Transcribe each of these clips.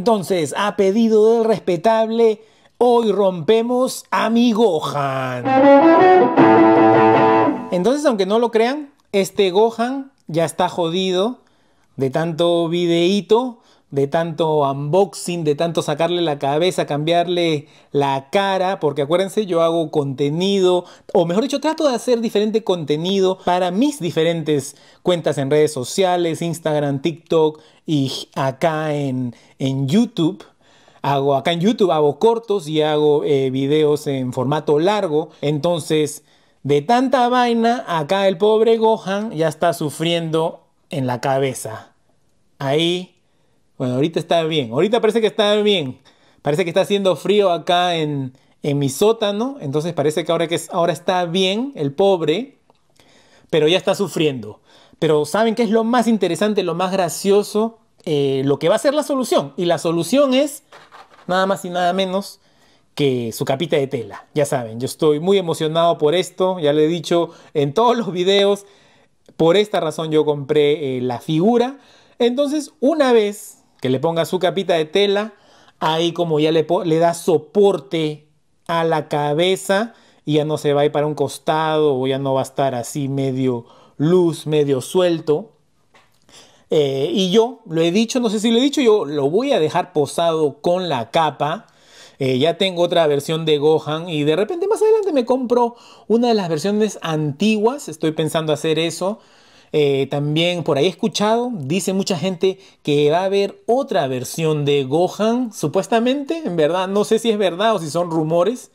Entonces, a pedido del respetable, hoy rompemos a mi Gohan. Entonces, aunque no lo crean, este Gohan ya está jodido de tanto videíto de tanto unboxing, de tanto sacarle la cabeza, cambiarle la cara, porque acuérdense, yo hago contenido, o mejor dicho, trato de hacer diferente contenido para mis diferentes cuentas en redes sociales, Instagram, TikTok y acá en, YouTube. Hago acá en YouTube, hago cortos y hago eh, videos en formato largo. Entonces, de tanta vaina, acá el pobre Gohan ya está sufriendo en la cabeza. Ahí bueno, ahorita está bien. Ahorita parece que está bien. Parece que está haciendo frío acá en, mi sótano. Entonces parece que ahora, que ahora está bien el pobre, pero ya está sufriendo. Pero ¿saben qué es lo más interesante, lo más gracioso? Eh, lo que va a ser la solución. Y la solución es nada más y nada menos que su capita de tela. Ya saben, yo estoy muy emocionado por esto. Ya le he dicho en todos los videos. Por esta razón yo compré eh, la figura. Entonces, una vez que le ponga su capita de tela, ahí como ya le, le da soporte a la cabeza y ya no se va a ir para un costado o ya no va a estar así medio luz, medio suelto. Eh, y yo lo he dicho, no sé si lo he dicho, yo lo voy a dejar posado con la capa. Eh, ya tengo otra versión de Gohan y de repente más adelante me compro una de las versiones antiguas. Estoy pensando hacer eso. Eh, también por ahí he escuchado, dice mucha gente que va a haber otra versión de Gohan, supuestamente, en verdad, no sé si es verdad o si son rumores.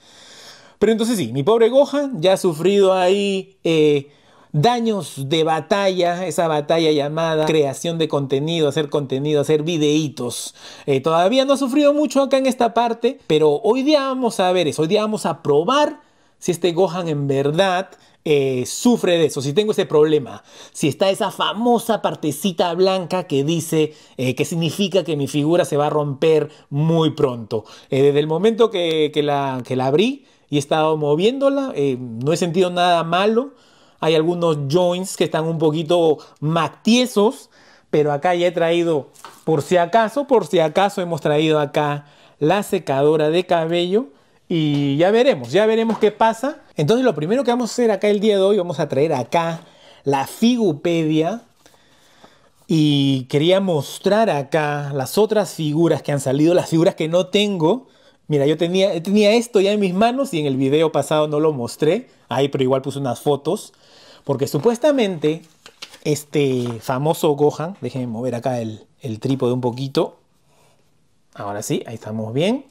Pero entonces sí, mi pobre Gohan ya ha sufrido ahí eh, daños de batalla, esa batalla llamada creación de contenido, hacer contenido, hacer videitos. Eh, todavía no ha sufrido mucho acá en esta parte, pero hoy día vamos a ver eso, hoy día vamos a probar si este Gohan en verdad eh, sufre de eso, si tengo ese problema, si está esa famosa partecita blanca que dice eh, que significa que mi figura se va a romper muy pronto. Eh, desde el momento que, la, que, la, abrí y he estado moviéndola, no he sentido nada malo. Hay algunos joints que están un poquito mactiesos, pero acá ya he traído, por si acaso, por si acaso hemos traído acá la secadora de cabello y ya veremos, ya veremos qué pasa. Entonces lo primero que vamos a hacer acá el día de hoy, vamos a traer acá la Figupedia y quería mostrar acá las otras figuras que han salido, las figuras que no tengo. Mira, yo tenía, tenía esto ya en mis manos y en el video pasado no lo mostré, ahí pero igual puse unas fotos, porque supuestamente este famoso Gohan, déjenme mover acá el, el trípode un poquito, ahora sí, ahí estamos bien.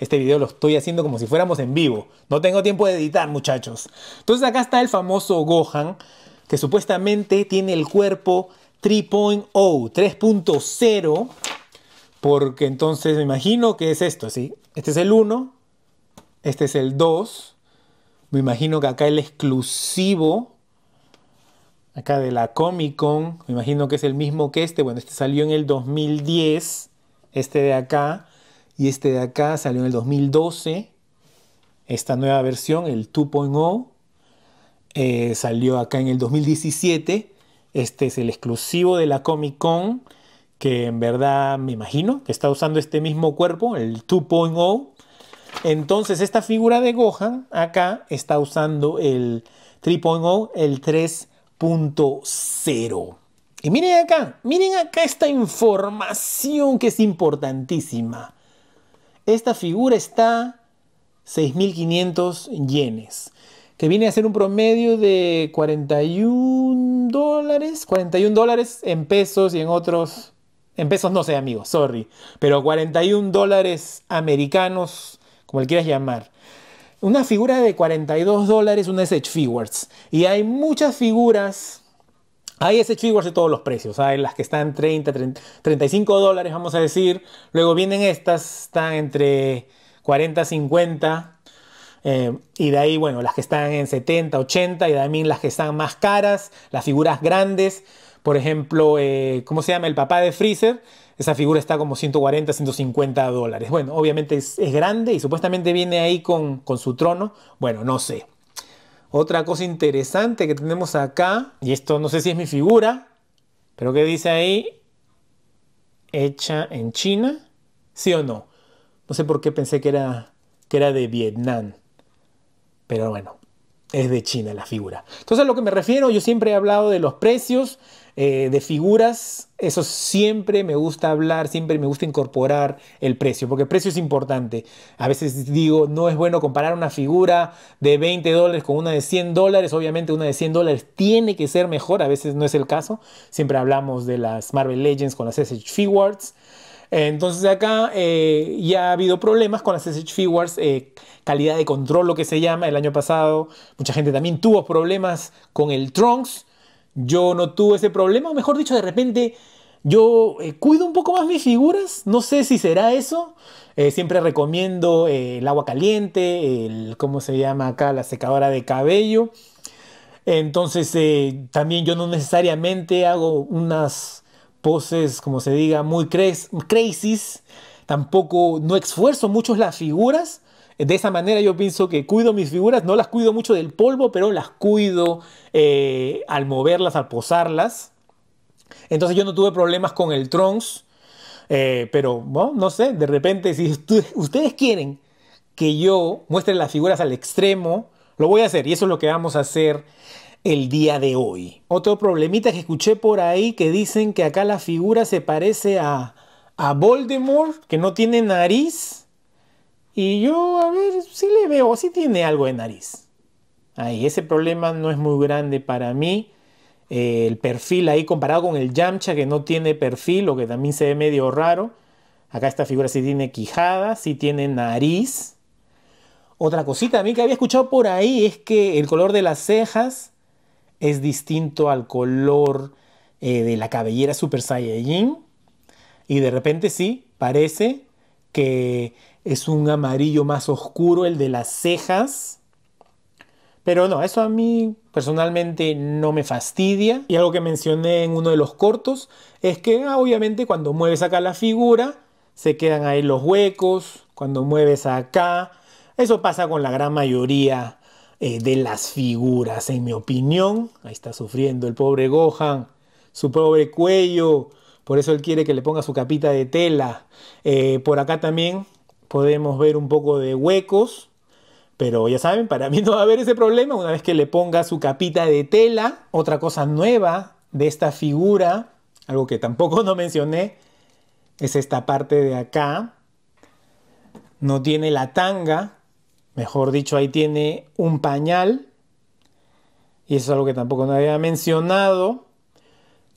Este video lo estoy haciendo como si fuéramos en vivo. No tengo tiempo de editar, muchachos. Entonces acá está el famoso Gohan, que supuestamente tiene el cuerpo 3.0, 3.0. Porque entonces me imagino que es esto, ¿sí? Este es el 1, este es el 2. Me imagino que acá el exclusivo, acá de la Comic Con, me imagino que es el mismo que este. Bueno, este salió en el 2010, este de acá. Y este de acá salió en el 2012, esta nueva versión, el 2.0, eh, salió acá en el 2017. Este es el exclusivo de la Comic Con, que en verdad me imagino que está usando este mismo cuerpo, el 2.0. Entonces esta figura de Gohan acá está usando el 3.0, el 3.0. Y miren acá, miren acá esta información que es importantísima. Esta figura está 6.500 yenes, que viene a ser un promedio de 41 dólares, 41 dólares en pesos y en otros... En pesos no sé, amigos, sorry. Pero 41 dólares americanos, como le quieras llamar una figura de 42 dólares, una SH Figures. Y hay muchas figuras hay ese figures de todos los precios. Hay las que están 30, 30, 35 dólares, vamos a decir. Luego vienen estas, están entre 40, 50. Eh, y de ahí, bueno, las que están en 70, 80. Y también las que están más caras, las figuras grandes. Por ejemplo, eh, ¿cómo se llama? El papá de Freezer. Esa figura está como 140, 150 dólares. Bueno, obviamente es, grande y supuestamente viene ahí con, con su trono. Bueno, no sé. Otra cosa interesante que tenemos acá, y esto no sé si es mi figura, pero que dice ahí, hecha en China, sí o no. No sé por qué pensé que era, que era de Vietnam, pero bueno, es de China la figura. Entonces a lo que me refiero, yo siempre he hablado de los precios, eh, de figuras, eso siempre me gusta hablar, siempre me gusta incorporar el precio, porque el precio es importante. A veces digo, no es bueno comparar una figura de 20 dólares con una de 100 dólares, obviamente una de 100 dólares tiene que ser mejor, a veces no es el caso, siempre hablamos de las Marvel Legends con las SH Figuarts. Entonces acá eh, ya ha habido problemas con las SH Figures, eh, calidad de control lo que se llama el año pasado. Mucha gente también tuvo problemas con el Trunks yo no tuve ese problema, o mejor dicho, de repente yo eh, cuido un poco más mis figuras, no sé si será eso. Eh, siempre recomiendo eh, el agua caliente, el, ¿cómo se llama acá? La secadora de cabello. Entonces, también yo no necesariamente hago unas poses, como se diga, muy crazy. Tampoco, no esfuerzo mucho las figuras. De esa manera yo pienso que cuido mis figuras, no las cuido mucho del polvo, pero las cuido eh, al moverlas, al posarlas. Entonces yo no tuve problemas con el Trunks, eh, pero bueno, no sé, de repente si ustedes quieren que yo muestre las figuras al extremo, lo voy a hacer y eso es lo que vamos a hacer el día de hoy. Otro problemita que escuché por ahí que dicen que acá la figura se parece a Voldemort, que no tiene nariz. Y yo, a ver, si le veo, si tiene algo de nariz. Ahí, ese problema no es muy grande para mí. Eh, el perfil ahí comparado con el Yamcha que no tiene perfil o que también se ve medio raro. Acá esta figura sí tiene quijada, sí tiene nariz. Otra cosita a mí que había escuchado por ahí es que el color de las cejas es distinto al color eh, de la cabellera Super Saiyajin. Y de repente sí, parece que es un amarillo más oscuro, el de las cejas. Pero no, eso a mí personalmente no me fastidia. Y algo que mencioné en uno de los cortos es que ah, obviamente cuando mueves acá la figura, se quedan ahí los huecos, cuando mueves acá. Eso pasa con la gran mayoría eh, de las figuras, en mi opinión. Ahí está sufriendo el pobre Gohan, su pobre cuello. Por eso él quiere que le ponga su capita de tela. Eh, por acá también podemos ver un poco de huecos, pero ya saben, para mí no va a haber ese problema una vez que le ponga su capita de tela. Otra cosa nueva de esta figura, algo que tampoco no mencioné, es esta parte de acá. No tiene la tanga, mejor dicho, ahí tiene un pañal. Y eso es algo que tampoco no había mencionado.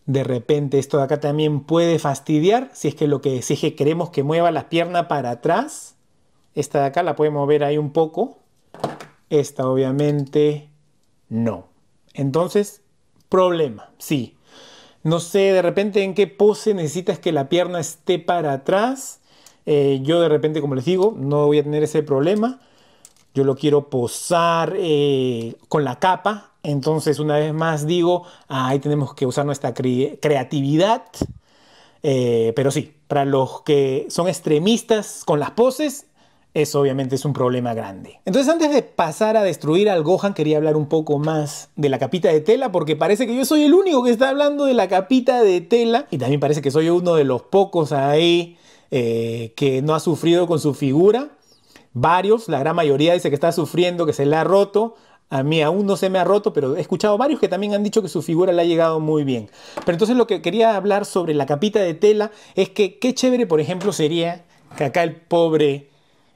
De repente esto de acá también puede fastidiar si es que lo que exige queremos que mueva la pierna para atrás. Esta de acá la puede mover ahí un poco. Esta obviamente no. Entonces, problema, sí. No sé de repente en qué pose necesitas que la pierna esté para atrás. Eh, yo de repente, como les digo, no voy a tener ese problema. Yo lo quiero posar eh, con la capa, entonces, una vez más digo, ahí tenemos que usar nuestra creatividad. Eh, pero sí, para los que son extremistas con las poses, eso obviamente es un problema grande. Entonces antes de pasar a destruir al Gohan, quería hablar un poco más de la capita de tela, porque parece que yo soy el único que está hablando de la capita de tela, y también parece que soy uno de los pocos ahí eh, que no ha sufrido con su figura. Varios, la gran mayoría dice que está sufriendo, que se le ha roto. A mí aún no se me ha roto, pero he escuchado varios que también han dicho que su figura le ha llegado muy bien. Pero entonces lo que quería hablar sobre la capita de tela es que qué chévere, por ejemplo, sería que acá el pobre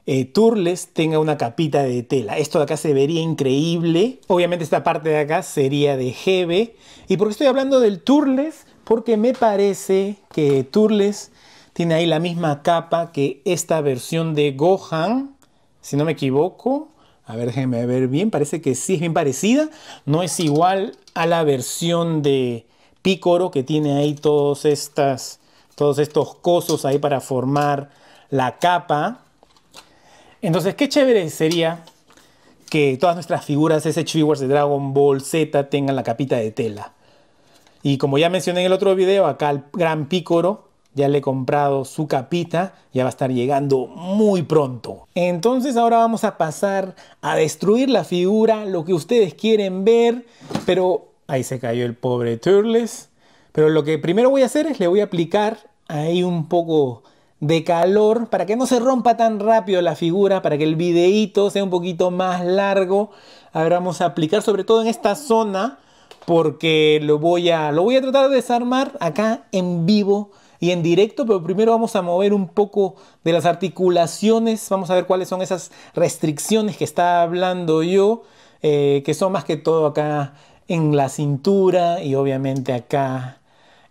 eh, Turles tenga una capita de tela. Esto de acá se vería increíble. Obviamente esta parte de acá sería de Hebe. ¿Y por qué estoy hablando del Turles? Porque me parece que Turles tiene ahí la misma capa que esta versión de Gohan, si no me equivoco. A ver, déjenme ver bien. Parece que sí es bien parecida. No es igual a la versión de Picoro que tiene ahí todos, estas, todos estos cosos ahí para formar la capa. Entonces, qué chévere sería que todas nuestras figuras ese figures de Dragon Ball Z tengan la capita de tela. Y como ya mencioné en el otro video, acá el gran Picoro ya le he comprado su capita, ya va a estar llegando muy pronto. Entonces ahora vamos a pasar a destruir la figura, lo que ustedes quieren ver, pero ahí se cayó el pobre Turles. Pero lo que primero voy a hacer es le voy a aplicar ahí un poco de calor para que no se rompa tan rápido la figura, para que el videíto sea un poquito más largo. Ahora vamos a aplicar sobre todo en esta zona porque lo voy a, lo voy a tratar de desarmar acá en vivo y en directo, pero primero vamos a mover un poco de las articulaciones, vamos a ver cuáles son esas restricciones que está hablando yo, eh, que son más que todo acá en la cintura y obviamente acá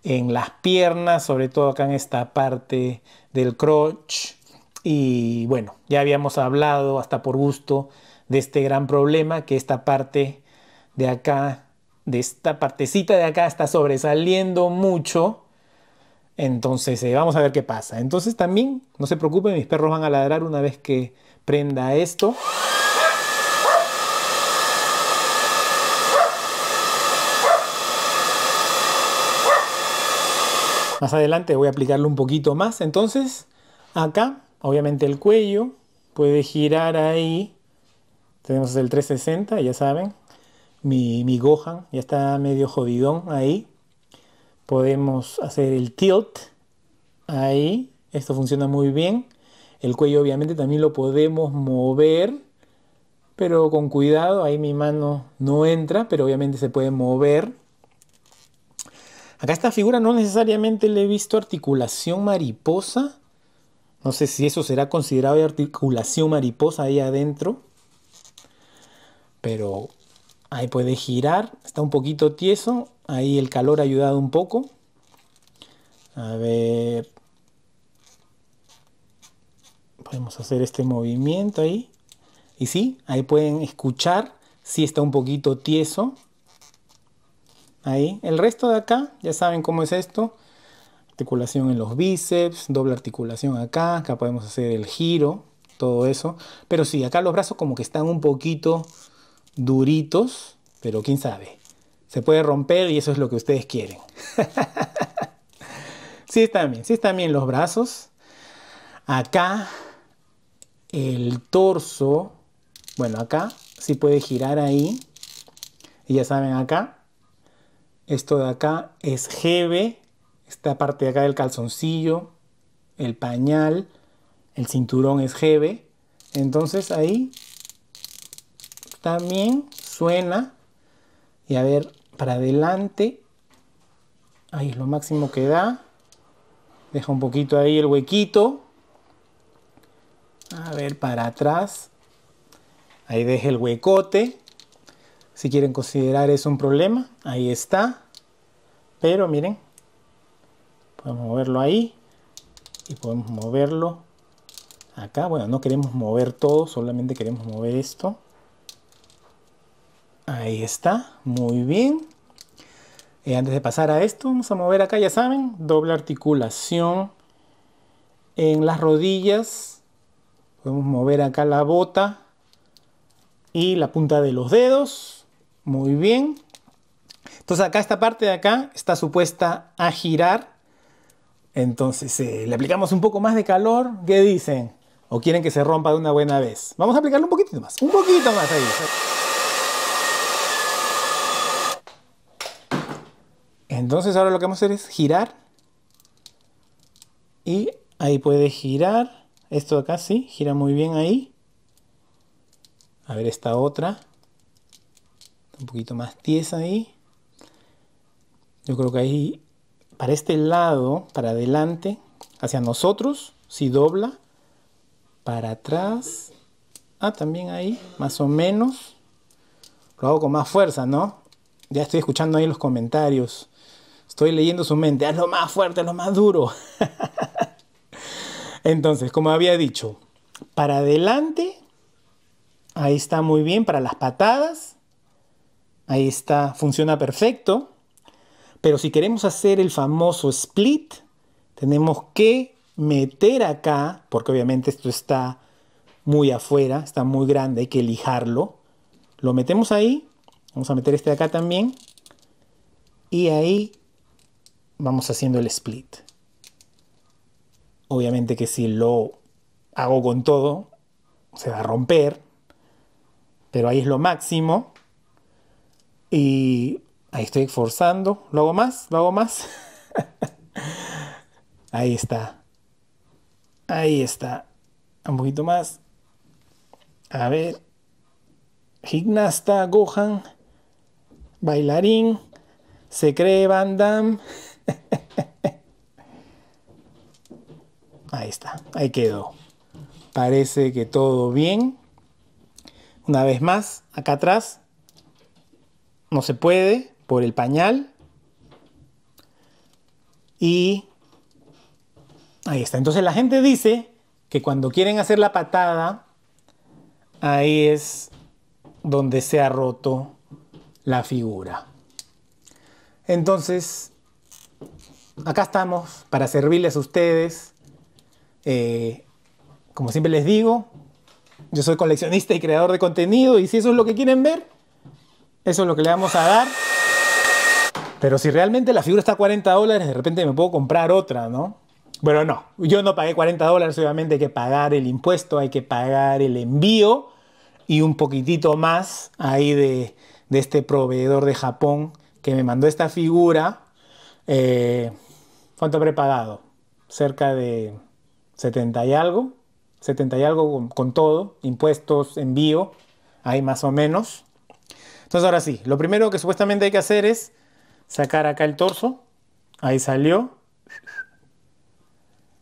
en las piernas, sobre todo acá en esta parte del crotch. Y bueno, ya habíamos hablado hasta por gusto de este gran problema, que esta parte de acá, de esta partecita de acá está sobresaliendo mucho entonces, eh, vamos a ver qué pasa. Entonces, también, no se preocupen, mis perros van a ladrar una vez que prenda esto. Más adelante voy a aplicarlo un poquito más. Entonces, acá, obviamente el cuello puede girar ahí. Tenemos el 360, ya saben. Mi, mi Gohan ya está medio jodidón ahí. Podemos hacer el tilt. Ahí. Esto funciona muy bien. El cuello obviamente también lo podemos mover. Pero con cuidado. Ahí mi mano no entra. Pero obviamente se puede mover. Acá esta figura no necesariamente le he visto articulación mariposa. No sé si eso será considerado articulación mariposa ahí adentro. Pero Ahí puede girar, está un poquito tieso, ahí el calor ha ayudado un poco. A ver, podemos hacer este movimiento ahí. Y sí, ahí pueden escuchar si está un poquito tieso. Ahí, el resto de acá, ya saben cómo es esto. Articulación en los bíceps, doble articulación acá, acá podemos hacer el giro, todo eso. Pero sí, acá los brazos como que están un poquito duritos, pero quién sabe. Se puede romper y eso es lo que ustedes quieren. sí están bien, sí están bien los brazos. Acá el torso, bueno, acá sí puede girar ahí. Y ya saben acá, esto de acá es GB, esta parte de acá del calzoncillo, el pañal, el cinturón es GB. Entonces ahí también suena. Y a ver, para adelante. Ahí es lo máximo que da. Deja un poquito ahí el huequito. A ver, para atrás. Ahí deja el huecote. Si quieren considerar eso un problema, ahí está. Pero miren, podemos moverlo ahí y podemos moverlo acá. Bueno, no queremos mover todo, solamente queremos mover esto. Ahí está, muy bien. Eh, antes de pasar a esto, vamos a mover acá, ya saben, doble articulación en las rodillas. Podemos mover acá la bota y la punta de los dedos. Muy bien. Entonces acá esta parte de acá está supuesta a girar. Entonces eh, le aplicamos un poco más de calor. ¿Qué dicen? ¿O quieren que se rompa de una buena vez? Vamos a aplicarle un poquito más. Un poquito más ahí. Entonces ahora lo que vamos a hacer es girar. Y ahí puede girar. Esto de acá sí, gira muy bien ahí. A ver esta otra. Un poquito más tiesa ahí. Yo creo que ahí, para este lado, para adelante, hacia nosotros, si dobla. Para atrás. Ah, también ahí, más o menos. Lo hago con más fuerza, ¿no? Ya estoy escuchando ahí los comentarios. Estoy leyendo su mente. Es lo más fuerte, lo más duro. Entonces, como había dicho, para adelante. Ahí está muy bien para las patadas. Ahí está, funciona perfecto. Pero si queremos hacer el famoso split, tenemos que meter acá, porque obviamente esto está muy afuera, está muy grande, hay que lijarlo. Lo metemos ahí, vamos a meter este de acá también. Y ahí vamos haciendo el split. Obviamente que si lo hago con todo, se va a romper, pero ahí es lo máximo. Y ahí estoy forzando, lo hago más, lo hago más. ahí está. Ahí está. Un poquito más. A ver. Gimnasta, Gohan, bailarín, se cree Van Damme. ahí está, ahí quedó. Parece que todo bien. Una vez más, acá atrás no se puede por el pañal. Y ahí está. Entonces la gente dice que cuando quieren hacer la patada, ahí es donde se ha roto la figura. Entonces, acá estamos para servirles a ustedes. Eh, como siempre les digo, yo soy coleccionista y creador de contenido y si eso es lo que quieren ver, eso es lo que le vamos a dar. Pero si realmente la figura está a 40 dólares, de repente me puedo comprar otra, ¿no? Bueno, no, yo no pagué 40 dólares, obviamente hay que pagar el impuesto, hay que pagar el envío y un poquitito más ahí de este proveedor de Japón que me mandó esta figura ¿Cuánto eh, habré pagado? Cerca de 70 y algo, 70 y algo con, todo, impuestos, envío, ahí más o menos. Entonces ahora sí, lo primero que supuestamente hay que hacer es sacar acá el torso. Ahí salió.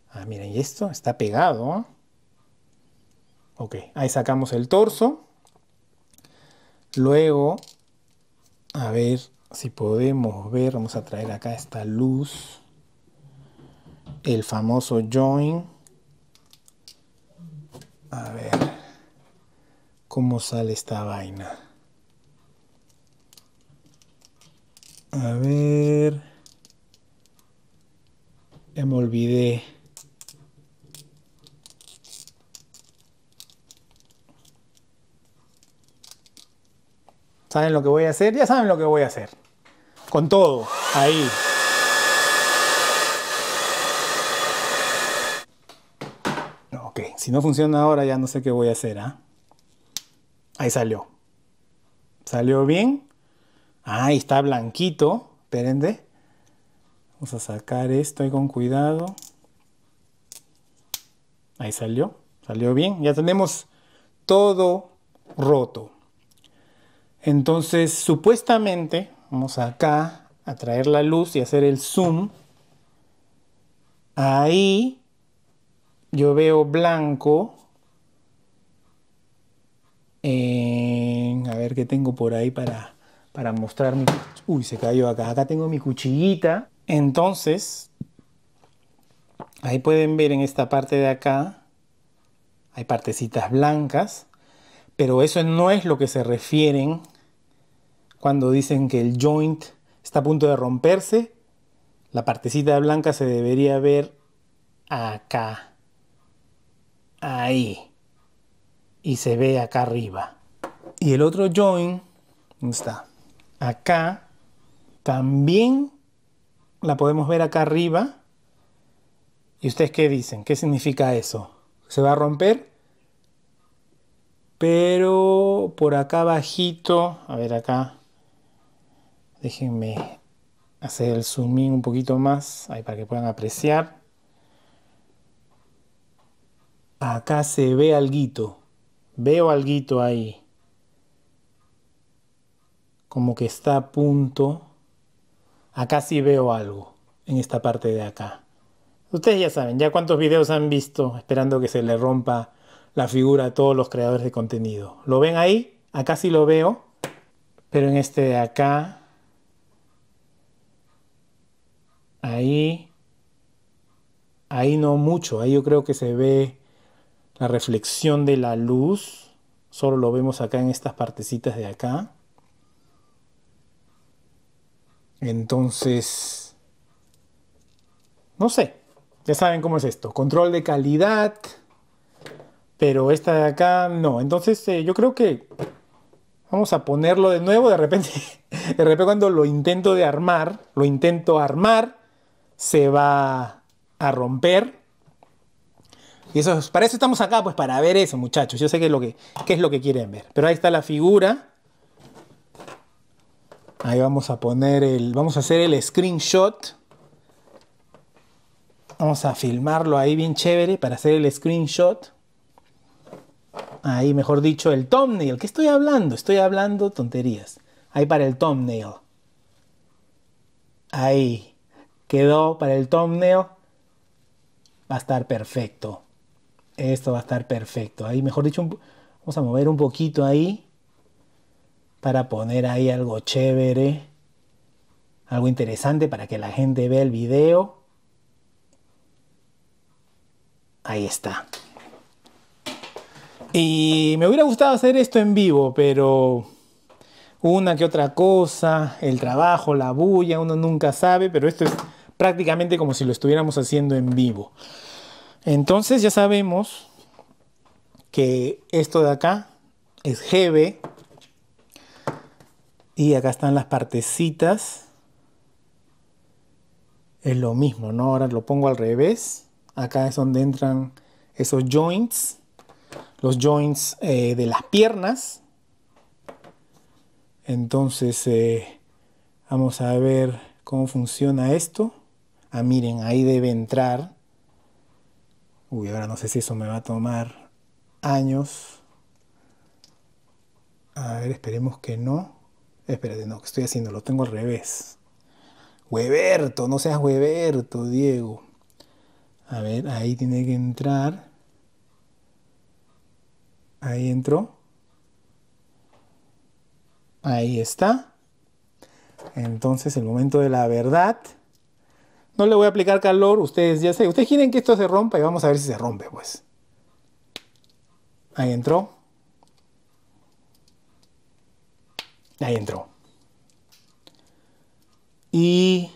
Ah, miren, y esto está pegado. ¿ah? Ok, ahí sacamos el torso. Luego, a ver, si podemos ver, vamos a traer acá esta luz, el famoso join. A ver cómo sale esta vaina. A ver. me olvidé. ¿Saben lo que voy a hacer? Ya saben lo que voy a hacer con todo, ahí. Ok, si no funciona ahora ya no sé qué voy a hacer, ¿ah? Ahí salió. Salió bien. Ahí está blanquito, perende. Vamos a sacar esto ahí con cuidado. Ahí salió, salió bien. Ya tenemos todo roto. Entonces, supuestamente, Vamos acá a traer la luz y hacer el zoom. Ahí yo veo blanco. a ver qué tengo por ahí para, para mostrar Uy, se cayó acá. Acá tengo mi cuchillita. Entonces, ahí pueden ver en esta parte de acá, hay partecitas blancas, pero eso no es lo que se refieren cuando dicen que el joint está a punto de romperse, la partecita blanca se debería ver acá, ahí, y se ve acá arriba. Y el otro joint, ¿dónde está? Acá, también la podemos ver acá arriba. ¿Y ustedes qué dicen? ¿Qué significa eso? ¿Se va a romper? Pero por acá bajito, a ver acá, Déjenme hacer el zoom un poquito más, ahí para que puedan apreciar. Acá se ve alguito. Veo alguito ahí. Como que está a punto. Acá sí veo algo. En esta parte de acá. Ustedes ya saben, ya cuántos videos han visto esperando que se le rompa la figura a todos los creadores de contenido. ¿Lo ven ahí? Acá sí lo veo. Pero en este de acá Ahí, ahí no mucho, ahí yo creo que se ve la reflexión de la luz, solo lo vemos acá en estas partecitas de acá. Entonces, no sé, ya saben cómo es esto, control de calidad, pero esta de acá no. Entonces eh, yo creo que vamos a ponerlo de nuevo, de repente, de repente cuando lo intento de armar, lo intento armar se va a romper. Y eso, para eso estamos acá, pues para ver eso, muchachos. Yo sé que es lo que, es lo que quieren ver. Pero ahí está la figura. Ahí vamos a poner el, vamos a hacer el screenshot. Vamos a filmarlo ahí bien chévere para hacer el screenshot. Ahí, mejor dicho, el thumbnail. ¿Qué estoy hablando? Estoy hablando tonterías. Ahí para el thumbnail. Ahí quedó para el thumbnail, va a estar perfecto. Esto va a estar perfecto. Ahí, mejor dicho, vamos a mover un poquito ahí para poner ahí algo chévere, algo interesante para que la gente vea el video. Ahí está. Y me hubiera gustado hacer esto en vivo, pero una que otra cosa, el trabajo, la bulla, uno nunca sabe, pero esto es prácticamente como si lo estuviéramos haciendo en vivo. Entonces ya sabemos que esto de acá es GB y acá están las partecitas. Es lo mismo, ¿no? Ahora lo pongo al revés. Acá es donde entran esos joints, los joints eh, de las piernas. Entonces, eh, vamos a ver cómo funciona esto ah, miren, ahí debe entrar. Uy, ahora no sé si eso me va a tomar años. A ver, esperemos que no. Espérate, no, que estoy haciendo, lo tengo al revés. Hueberto, no seas hueberto, Diego. A ver, ahí tiene que entrar. Ahí entró. Ahí está. Entonces, el momento de la verdad. No le voy a aplicar calor, ustedes ya sé. Ustedes quieren que esto se rompa y vamos a ver si se rompe, pues. Ahí entró. Ahí entró. Y...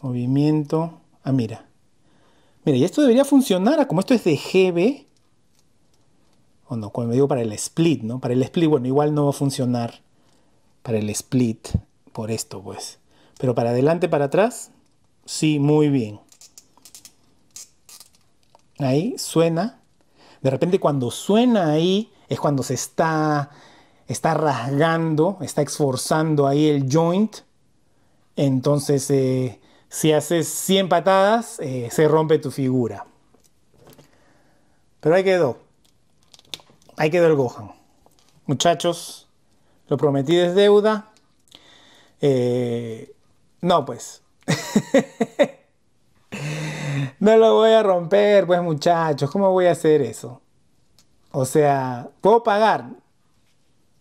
Movimiento. Ah, mira. Mira, y esto debería funcionar. Como esto es de GB. O no, cuando digo para el split, ¿no? Para el split, bueno, igual no va a funcionar para el split por esto, pues. Pero para adelante, para atrás, sí, muy bien. Ahí suena. De repente cuando suena ahí es cuando se está, está rasgando, está esforzando ahí el joint. Entonces, eh, si haces 100 patadas, eh, se rompe tu figura. Pero ahí quedó. Ahí quedó el Gohan. Muchachos, lo prometí desde deuda. Eh, no, pues. no lo voy a romper, pues muchachos. ¿Cómo voy a hacer eso? O sea, puedo pagar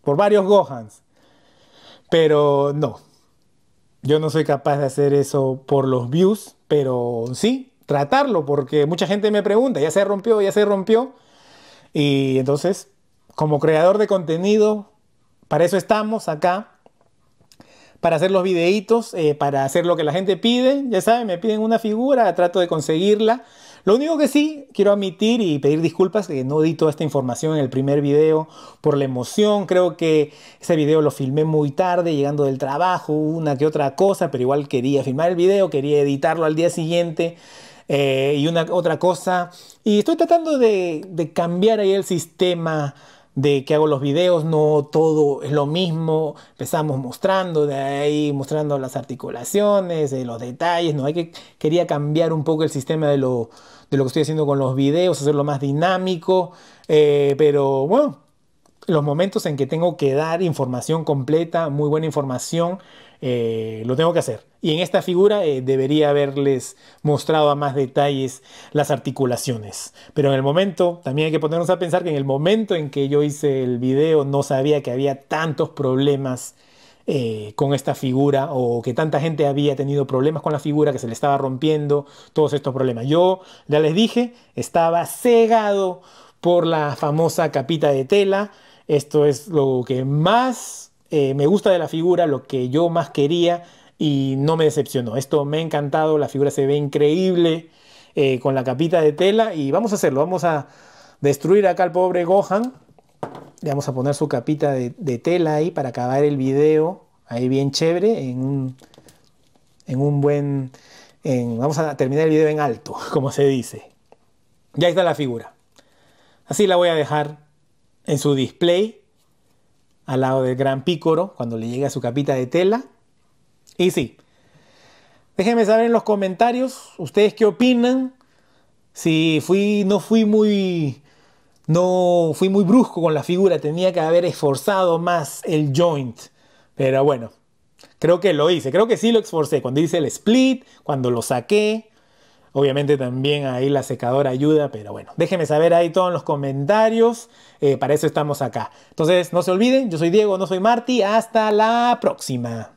por varios Gohans. Pero no. Yo no soy capaz de hacer eso por los views. Pero sí, tratarlo. Porque mucha gente me pregunta, ya se rompió, ya se rompió. Y entonces, como creador de contenido, para eso estamos acá para hacer los videitos, eh, para hacer lo que la gente pide. Ya saben, me piden una figura, trato de conseguirla. Lo único que sí quiero admitir y pedir disculpas que no di toda esta información en el primer video por la emoción. Creo que ese video lo filmé muy tarde, llegando del trabajo, una que otra cosa, pero igual quería filmar el video, quería editarlo al día siguiente. Eh, y una otra cosa. Y estoy tratando de, de cambiar ahí el sistema de que hago los videos, no todo es lo mismo, empezamos mostrando, de ahí mostrando las articulaciones, de eh, los detalles, no hay que quería cambiar un poco el sistema de lo, de lo que estoy haciendo con los videos, hacerlo más dinámico, eh, pero bueno, los momentos en que tengo que dar información completa, muy buena información, eh, lo tengo que hacer. Y en esta figura eh, debería haberles mostrado a más detalles las articulaciones. Pero en el momento, también hay que ponernos a pensar que en el momento en que yo hice el video no sabía que había tantos problemas eh, con esta figura o que tanta gente había tenido problemas con la figura, que se le estaba rompiendo, todos estos problemas. Yo ya les dije, estaba cegado por la famosa capita de tela esto es lo que más eh, me gusta de la figura, lo que yo más quería y no me decepcionó. Esto me ha encantado, la figura se ve increíble eh, con la capita de tela y vamos a hacerlo, vamos a destruir acá al pobre Gohan. Le vamos a poner su capita de, tela ahí para acabar el video, ahí bien chévere, en un, en un buen... vamos a terminar el video en alto, como se dice. Ya está la figura. Así la voy a dejar en su display al lado del gran pícoro cuando le llega su capita de tela. Y sí, déjenme saber en los comentarios ustedes qué opinan. Si fui, no fui muy, no fui muy brusco con la figura, tenía que haber esforzado más el joint. Pero bueno, creo que lo hice, creo que sí lo esforcé. Cuando hice el split, cuando lo saqué, Obviamente también ahí la secadora ayuda, pero bueno, déjenme saber ahí todos los comentarios. Eh, para eso estamos acá. Entonces, no se olviden, yo soy Diego, no soy Marty. Hasta la próxima.